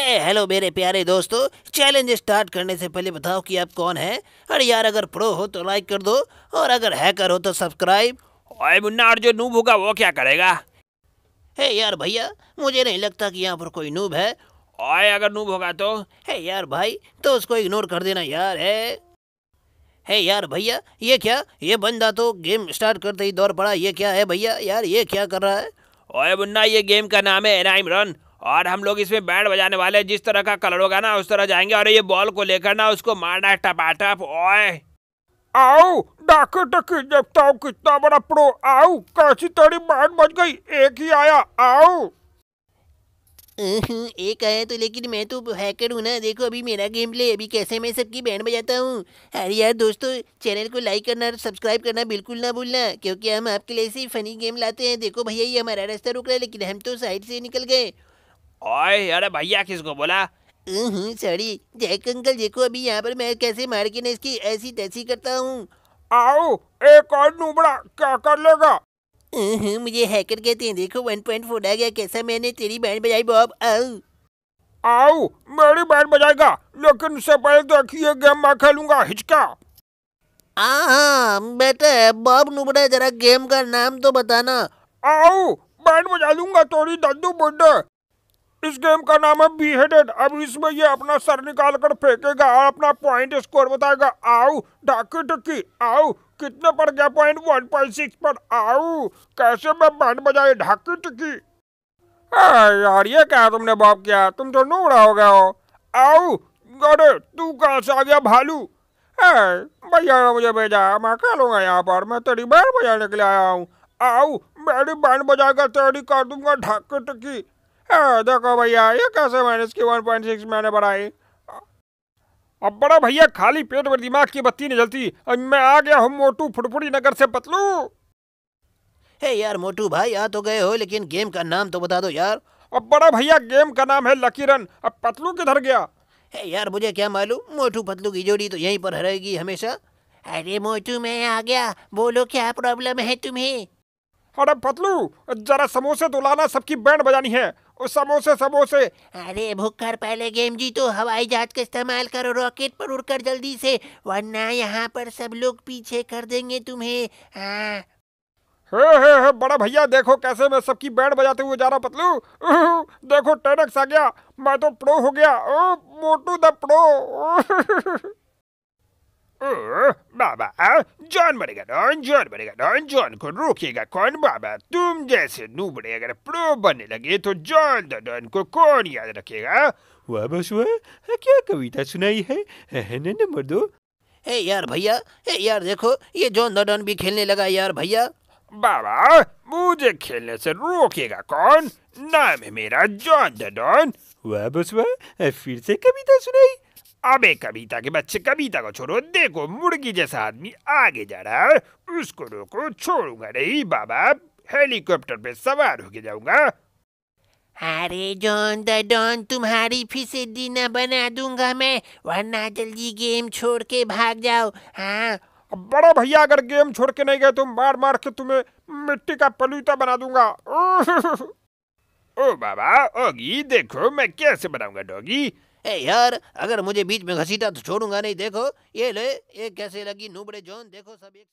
हे hello मेरे प्यारे दोस्तों चैलेंज स्टार्ट करने से पहले बताओ कि आप कौन हैं अरे यार अगर प्रो हो तो लाइक कर दो और अगर हैकर हो तो सब्सक्राइब ओए मुन्ना और जो नूब होगा वो क्या करेगा हे यार भैया मुझे नहीं लगता कि यहाँ पर कोई नूब है ओए अगर नूब होगा तो हे यार भाई तो उसको इग्नोर कर देना यार है हे यार भैया ये क्या ये बंदा तो गेम स्टार्ट करते ही दौड़ पड़ा ये क्या है भैया यार ये क्या कर रहा है ओए मुन्ना ये गेम का नाम है एनाइम रन और हम लोग इसमें बैट बजाने वाले जिस तरह का कलर होगा ना उस तरह जाएंगे और ये बॉल को लेकर ना उसको मारना टपाटप ओए आओ डाके टकी देखता हूँ कितना बड़ा प्रो आओ कैसी तेरी बैट बज गई एक ही आया आओ एक आया तो लेकिन मैं तो हैकर हूँ ना देखो अभी मेरा गेम प्ले अभी कैसे मैं सबकी बैंड बजाता हूँ अरे यार दोस्तों चैनल को लाइक करना और सब्सक्राइब करना बिल्कुल ना भूलना क्योंकि हम आपके लिए ऐसे फनी गेम लाते हैं देखो भैया ये हमारा रास्ता रुक रहा है लेकिन हम तो साइड से निकल गए ओए अरे भैया किसको बोला सॉरी जैक अंकल देखो अभी यहाँ पर मैं कैसे मार के ना इसकी ऐसी तैसी करता हूँ आओ एक और नूबड़ा क्या कर लेगा मुझे हैकर कहते हैं देखो वन पॉइंट फोर आ गया कैसा मैंने तेरी बैंड बजाई बॉब आओ आओ मेरी बैंड बजाएगा लेकिन उससे पहले देखिए तो गेम मैं खेलूंगा हिचका हाँ बेटे बॉब नुबड़ा जरा गेम का नाम तो बताना आओ बैंड बजा लूंगा थोड़ी दद्दू बुड्ढे इस गेम का नाम है बीहेडेड अब इसमें ये अपना सर निकाल कर फेंकेगा और अपना पॉइंट स्कोर बताएगा आओ ढाकी टुकी आओ कितने पर गया पॉइंट वन पॉइंट सिक्स पर आओ कैसे मैं बैंड बजाए ढाकी टुकी यार ये क्या तुमने बाप किया तुम तो नूबड़ा हो गया हो आओ अरे तू कहा से आ गया भालू है भैया ने मुझे भेजा मैं कह लूंगा यहाँ पर मैं तेरी बैंड बजाने के लिए आया हूँ आओ मेरी बैंड बजाकर तेरी कर दूंगा ढाकी टुकी हाँ, देखो भैया ये कैसे मैंने इसकी वन पॉइंट सिक्स मैंने बढ़ाई अब बड़ा भैया खाली पेट में दिमाग की बत्ती नहीं जलती अब मैं आ गया हूँ मोटू फुटफुटी नगर से पतलू हे यार मोटू भाई आ तो गए हो लेकिन गेम का नाम तो बता दो यार अब बड़ा भैया गेम का नाम है लकी रन अब पतलू किधर गया हे यार मुझे क्या मालूम मोटू पतलू की जोड़ी तो यहीं पर रहेगी हमेशा अरे मोटू मैं आ गया बोलो क्या प्रॉब्लम है तुम्हें अरे पतलू जरा समोसे तो लाना सबकी बैंड बजानी है और समोसे समोसे अरे भुक्कर पहले गेम जी तो हवाई जहाज का इस्तेमाल करो रॉकेट पर उड़कर जल्दी से वरना यहाँ पर सब लोग पीछे कर देंगे तुम्हें हाँ हे हे हे बड़ा भैया देखो कैसे मैं सबकी बैंड बजाते हुए जा रहा पतलू देखो टेनक्स आ गया मैं तो प्रो हो गया मोटू द प्रो बाबा जॉन बनेगा डॉन बनेगा डॉन को रोकेगा कौन बाबा तुम जैसे नूबड़े अगर प्रो बनने लगे तो जॉन द को कौन याद रखेगा वाह बस वाह क्या कविता सुनाई है, नंबर दो हे यार भैया हे यार देखो ये जॉन दडन भी खेलने लगा यार भैया बाबा मुझे खेलने से रोकेगा कौन नाम है मेरा जॉन द डॉन वाह बस वह फिर से कविता सुनाई अबे कविता के बच्चे कविता को छोड़ो देखो मुर्गी जैसा आदमी आगे जा रहा है उसको रोको छोड़ूंगा नहीं बाबा हेलीकॉप्टर पे सवार होके जाऊंगा अरे जॉन द डॉन तुम्हारी फिसे दीना बना दूंगा मैं वरना जल्दी गेम छोड़ के भाग जाओ हाँ बड़ा भैया अगर गेम छोड़ के नहीं गए तो मार मार के तुम्हें मिट्टी का पलूता बना दूंगा ओ बाबा ओगी देखो मैं कैसे बनाऊंगा डॉगी ए यार अगर मुझे बीच में घसीटा तो छोड़ूंगा नहीं देखो ये ले ये कैसे लगी नूबड़े जोन देखो सब एक